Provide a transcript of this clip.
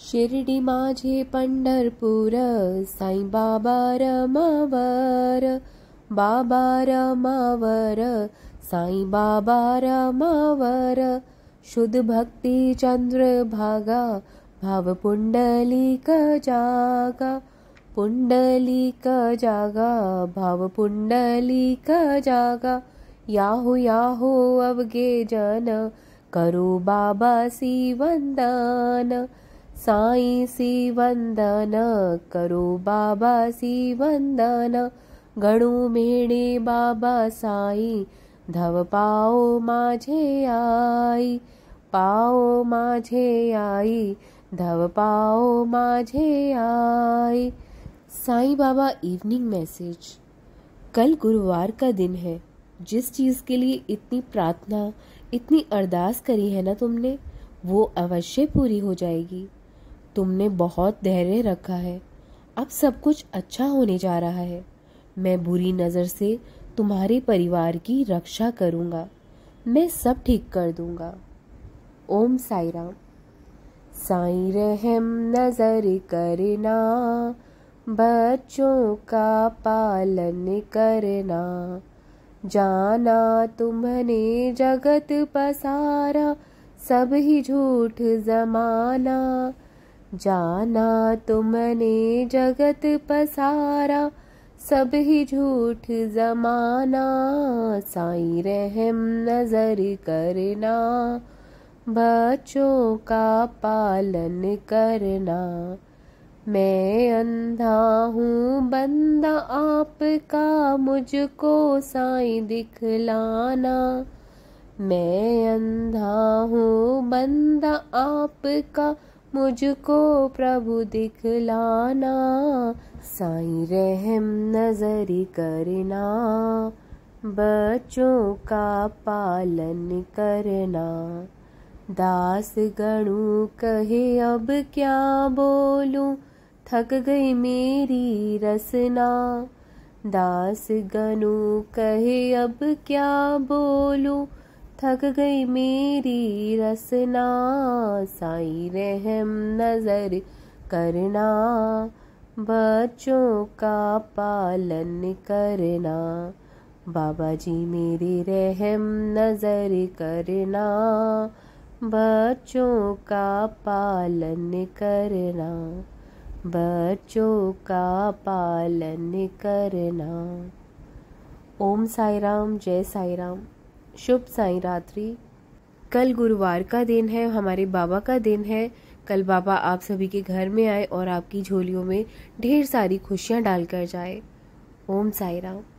शिर्डि माझे पण्ढरपुर साई बाबा रमावर बाबा साई बाबा रमावर शुद्ध भक्ति चन्द्र भागा भाव पुंडलिक जागा पुंडलिक जागा भाव पुंडलिक जागा याहो जन बाबा सी करुन साई सी वंदन करो बाबा सी वंदन गणू मेणे बाबा साई धव पाओ माझे आई पाओ माझे आई धव पाओ माझे आई साई बाबा इवनिंग मैसेज कल गुरुवार का दिन है जिस चीज़ के लिए इतनी प्रार्थना इतनी अरदास करी है ना तुमने वो अवश्य पूरी हो जाएगी तुमने बहुत धैर्य रखा है अब सब कुछ अच्छा होने जा रहा है मैं बुरी नज़र से तुम्हारे परिवार की रक्षा करूँगा मैं सब ठीक कर दूंगा ओम साई राम साई रहम नज़र करना बच्चों का पालन करना जाना तुमने जगत पसारा सब ही झूठ जमाना जाना तुमने जगत पसारा सब ही झूठ जमाना साई रहम नजर करना बच्चों का पालन करना मैं अंधा हूँ बंदा आपका मुझको साई दिखलाना मैं अंधा हूँ बंदा आपका मुझको प्रभु दिखलाना साईं रहम नजर करना बच्चों का पालन करना दास गणु कहे अब क्या बोलूं थक गई मेरी रसना दास गणु कहे अब क्या बोलूं थक गई मेरी रसना साई रहम नज़र करना बच्चों का पालन करना बाबा जी मेरी रहम नज़र करना बच्चों का पालन करना बच्चों का पालन करना ओम साई राम जय साई राम शुभ साई रात्रि कल गुरुवार का दिन है हमारे बाबा का दिन है कल बाबा आप सभी के घर में आए और आपकी झोलियों में ढेर सारी खुशियाँ डालकर जाए ओम साई राम